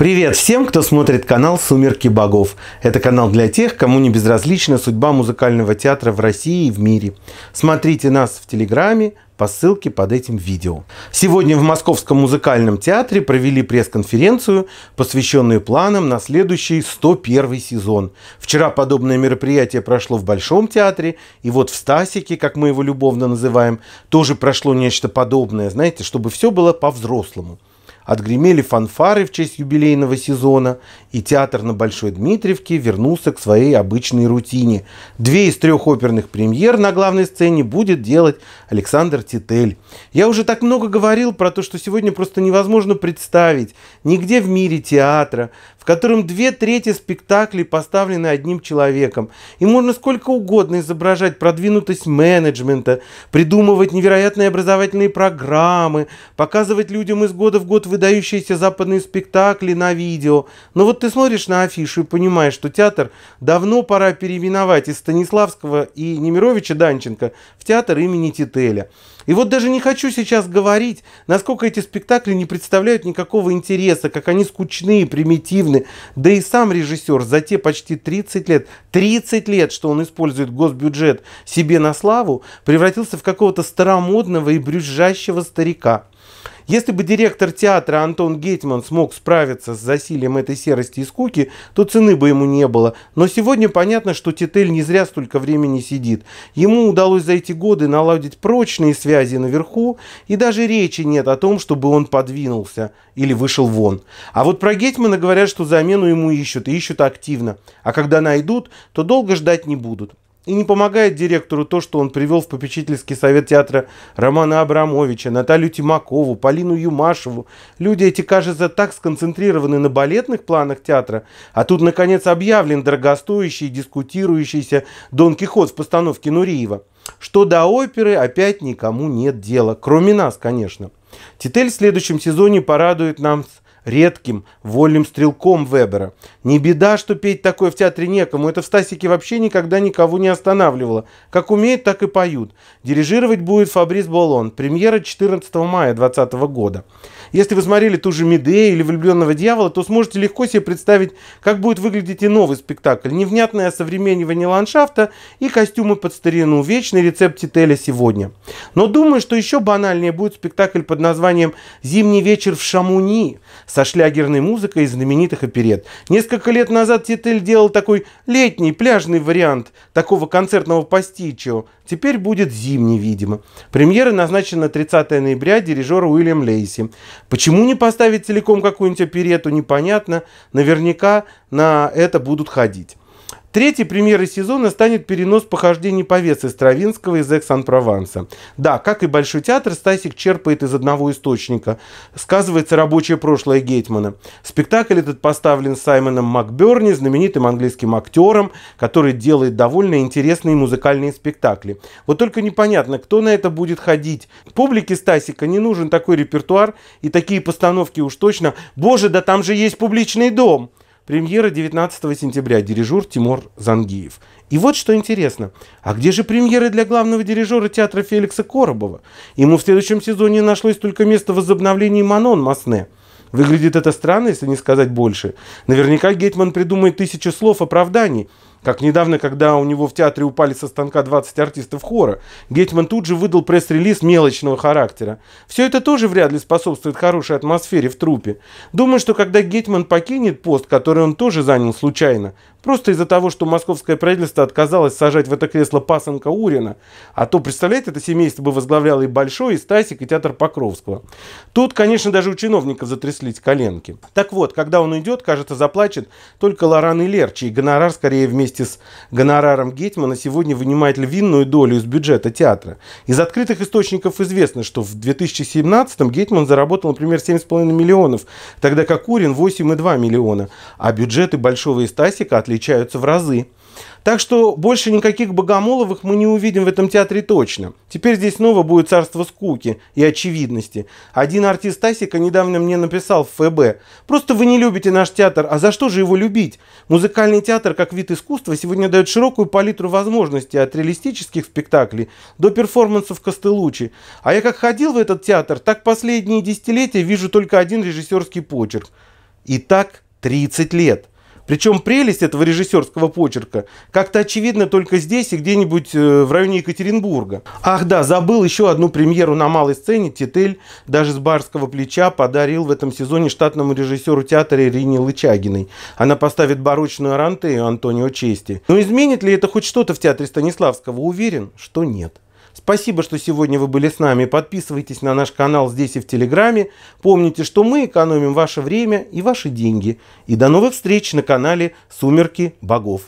Привет всем, кто смотрит канал «Сумерки богов». Это канал для тех, кому не безразлична судьба музыкального театра в России и в мире. Смотрите нас в Телеграме по ссылке под этим видео. Сегодня в Московском музыкальном театре провели пресс-конференцию, посвященную планам на следующий 101 сезон. Вчера подобное мероприятие прошло в Большом театре, и вот в Стасике, как мы его любовно называем, тоже прошло нечто подобное, знаете, чтобы все было по-взрослому отгремели фанфары в честь юбилейного сезона, и театр на Большой Дмитриевке вернулся к своей обычной рутине. Две из трех оперных премьер на главной сцене будет делать Александр Титель. Я уже так много говорил про то, что сегодня просто невозможно представить нигде в мире театра, в котором две трети спектаклей поставлены одним человеком. И можно сколько угодно изображать продвинутость менеджмента, придумывать невероятные образовательные программы, показывать людям из года в год выдающиеся западные спектакли на видео. Но вот ты смотришь на афишу и понимаешь, что театр давно пора переименовать из Станиславского и Немировича Данченко в театр имени Тителя. И вот даже не хочу сейчас говорить, насколько эти спектакли не представляют никакого интереса, как они скучные, примитивны. Да и сам режиссер за те почти 30 лет, 30 лет, что он использует госбюджет себе на славу, превратился в какого-то старомодного и брюзжащего старика. Если бы директор театра Антон Гетман смог справиться с засилием этой серости и скуки, то цены бы ему не было. Но сегодня понятно, что Титель не зря столько времени сидит. Ему удалось за эти годы наладить прочные связи наверху, и даже речи нет о том, чтобы он подвинулся или вышел вон. А вот про Гетмана говорят, что замену ему ищут, и ищут активно. А когда найдут, то долго ждать не будут. И не помогает директору то, что он привел в попечительский совет театра Романа Абрамовича, Наталью Тимакову, Полину Юмашеву. Люди эти, кажется, так сконцентрированы на балетных планах театра, а тут, наконец, объявлен дорогостоящий дискутирующийся Дон Кихот в постановке Нуриева. Что до оперы, опять никому нет дела, кроме нас, конечно. Титель в следующем сезоне порадует нам с редким, вольным стрелком Вебера. Не беда, что петь такое в театре некому, это в Стасике вообще никогда никого не останавливало. Как умеют, так и поют. Дирижировать будет Фабрис Болон, премьера 14 мая 2020 года. Если вы смотрели ту же Медею или «Влюбленного дьявола», то сможете легко себе представить, как будет выглядеть и новый спектакль. Невнятное осовременивание ландшафта и костюмы под старину. Вечный рецепт Тителя сегодня. Но думаю, что еще банальнее будет спектакль под названием «Зимний вечер в Шамуни» со шлягерной музыкой из знаменитых оперет. Несколько лет назад Титель делал такой летний пляжный вариант такого концертного пастичо. Теперь будет зимний, видимо. Премьера назначена 30 ноября дирижера Уильям Лейси. Почему не поставить целиком какую-нибудь оперету, непонятно. Наверняка на это будут ходить. Третий премьерой сезона станет перенос похождений повес из Травинского из Экс-Ан-Прованса. Да, как и Большой театр, Стасик черпает из одного источника. Сказывается рабочее прошлое Гейтмана. Спектакль этот поставлен Саймоном Макберни, знаменитым английским актером, который делает довольно интересные музыкальные спектакли. Вот только непонятно, кто на это будет ходить. Публике Стасика не нужен такой репертуар и такие постановки уж точно. Боже, да там же есть публичный дом! Премьера 19 сентября. Дирижер Тимур Зангиев. И вот что интересно. А где же премьеры для главного дирижера театра Феликса Коробова? Ему в следующем сезоне нашлось только место возобновления Манон Масне. Выглядит это странно, если не сказать больше. Наверняка Гетман придумает тысячу слов оправданий – как недавно, когда у него в театре упали со станка 20 артистов хора, Гетман тут же выдал пресс-релиз мелочного характера. Все это тоже вряд ли способствует хорошей атмосфере в трупе. Думаю, что когда Гетман покинет пост, который он тоже занял случайно, Просто из-за того, что московское правительство отказалось сажать в это кресло пасынка Урина. А то, представляете, это семейство бы возглавляло и Большой, и Стасик, и Театр Покровского. Тут, конечно, даже у чиновников затряслись коленки. Так вот, когда он уйдет, кажется, заплачет только Лоран и Лерчи. И гонорар, скорее, вместе с гонораром Гетмана сегодня вынимает львиную долю из бюджета театра. Из открытых источников известно, что в 2017-м Гетман заработал, например, 7,5 миллионов, тогда как Урин 8,2 миллиона. А бюджеты Большого и Стасика от отличаются в разы. Так что больше никаких богомоловых мы не увидим в этом театре точно. Теперь здесь снова будет царство скуки и очевидности. Один артист Асика недавно мне написал в ФБ. «Просто вы не любите наш театр, а за что же его любить? Музыкальный театр как вид искусства сегодня дает широкую палитру возможностей от реалистических спектаклей до перформансов Костелучи. А я как ходил в этот театр, так последние десятилетия вижу только один режиссерский почерк. И так 30 лет». Причем прелесть этого режиссерского почерка как-то очевидна только здесь и где-нибудь э, в районе Екатеринбурга. Ах да, забыл еще одну премьеру на малой сцене. Титель даже с барского плеча подарил в этом сезоне штатному режиссеру театра Ирине Лычагиной. Она поставит барочную Арантею Антонио Чести. Но изменит ли это хоть что-то в театре Станиславского? Уверен, что нет. Спасибо, что сегодня вы были с нами. Подписывайтесь на наш канал здесь и в Телеграме. Помните, что мы экономим ваше время и ваши деньги. И до новых встреч на канале «Сумерки богов».